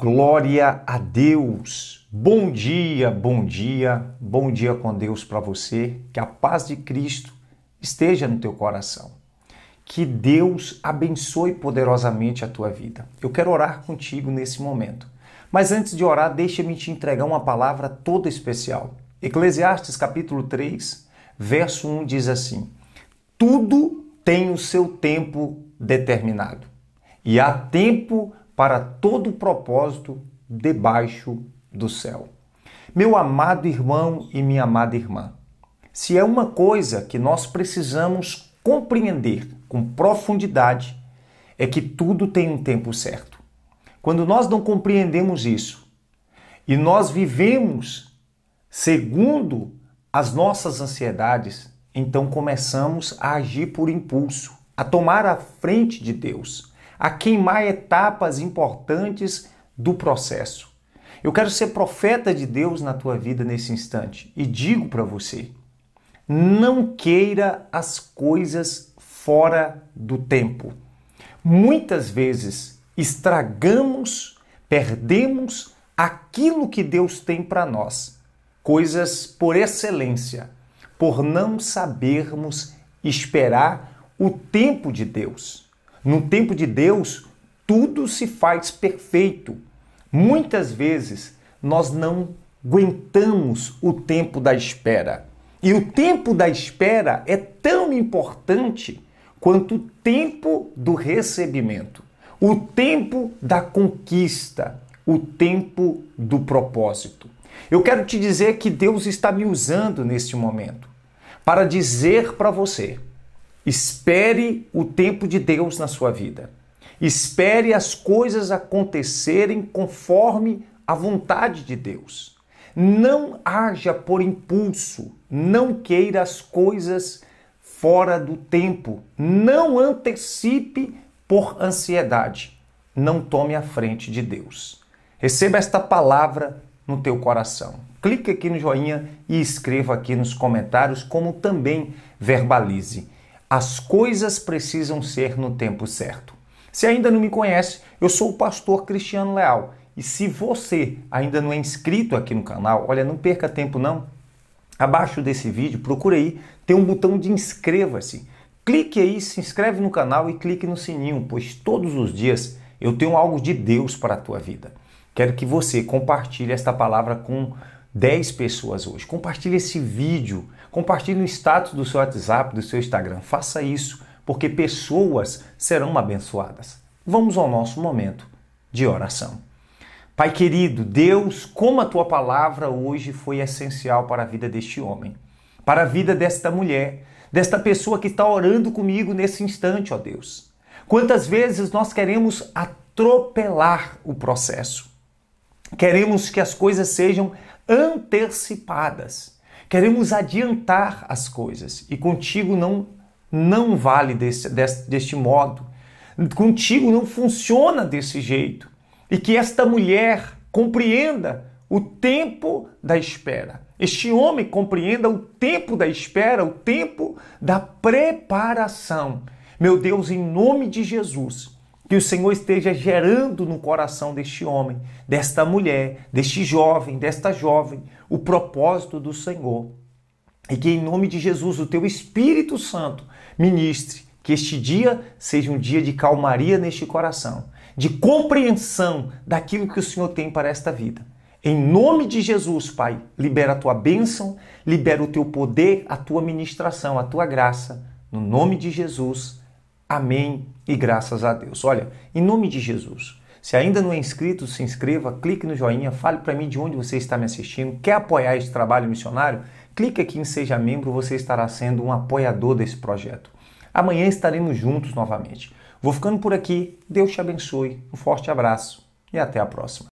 Glória a Deus! Bom dia, bom dia, bom dia com Deus para você. Que a paz de Cristo esteja no teu coração. Que Deus abençoe poderosamente a tua vida. Eu quero orar contigo nesse momento. Mas antes de orar, deixa-me te entregar uma palavra toda especial. Eclesiastes capítulo 3, verso 1 diz assim: Tudo tem o seu tempo determinado, e há tempo para todo o propósito debaixo do céu. Meu amado irmão e minha amada irmã, se é uma coisa que nós precisamos compreender com profundidade, é que tudo tem um tempo certo. Quando nós não compreendemos isso e nós vivemos segundo as nossas ansiedades, então começamos a agir por impulso, a tomar a frente de Deus, a queimar etapas importantes do processo. Eu quero ser profeta de Deus na tua vida nesse instante e digo para você: não queira as coisas fora do tempo. Muitas vezes estragamos, perdemos aquilo que Deus tem para nós, coisas por excelência, por não sabermos esperar o tempo de Deus. No tempo de Deus, tudo se faz perfeito. Muitas vezes nós não aguentamos o tempo da espera. E o tempo da espera é tão importante quanto o tempo do recebimento, o tempo da conquista, o tempo do propósito. Eu quero te dizer que Deus está me usando neste momento para dizer para você Espere o tempo de Deus na sua vida. Espere as coisas acontecerem conforme a vontade de Deus. Não haja por impulso, não queira as coisas fora do tempo, não antecipe por ansiedade, não tome a frente de Deus. Receba esta palavra no teu coração. Clique aqui no joinha e escreva aqui nos comentários como também verbalize. As coisas precisam ser no tempo certo. Se ainda não me conhece, eu sou o pastor Cristiano Leal. E se você ainda não é inscrito aqui no canal, olha, não perca tempo não. Abaixo desse vídeo, procure aí, tem um botão de inscreva-se. Clique aí, se inscreve no canal e clique no sininho, pois todos os dias eu tenho algo de Deus para a tua vida. Quero que você compartilhe esta palavra com 10 pessoas hoje. Compartilhe esse vídeo, compartilhe no status do seu WhatsApp, do seu Instagram. Faça isso, porque pessoas serão abençoadas. Vamos ao nosso momento de oração. Pai querido, Deus, como a tua palavra hoje foi essencial para a vida deste homem, para a vida desta mulher, desta pessoa que está orando comigo nesse instante, ó Deus. Quantas vezes nós queremos atropelar o processo? Queremos que as coisas sejam antecipadas. Queremos adiantar as coisas e contigo não, não vale desse, desse, deste modo. Contigo não funciona desse jeito. E que esta mulher compreenda o tempo da espera. Este homem compreenda o tempo da espera, o tempo da preparação. Meu Deus, em nome de Jesus, que o Senhor esteja gerando no coração deste homem, desta mulher, deste jovem, desta jovem, o propósito do Senhor. E que em nome de Jesus, o teu Espírito Santo ministre que este dia seja um dia de calmaria neste coração, de compreensão daquilo que o Senhor tem para esta vida. Em nome de Jesus, Pai, libera a tua bênção, libera o teu poder, a tua ministração, a tua graça. No nome de Jesus. Amém e graças a Deus. Olha, em nome de Jesus. Se ainda não é inscrito, se inscreva, clique no joinha, fale para mim de onde você está me assistindo, quer apoiar este trabalho missionário? Clique aqui em Seja Membro, você estará sendo um apoiador desse projeto. Amanhã estaremos juntos novamente. Vou ficando por aqui, Deus te abençoe, um forte abraço e até a próxima.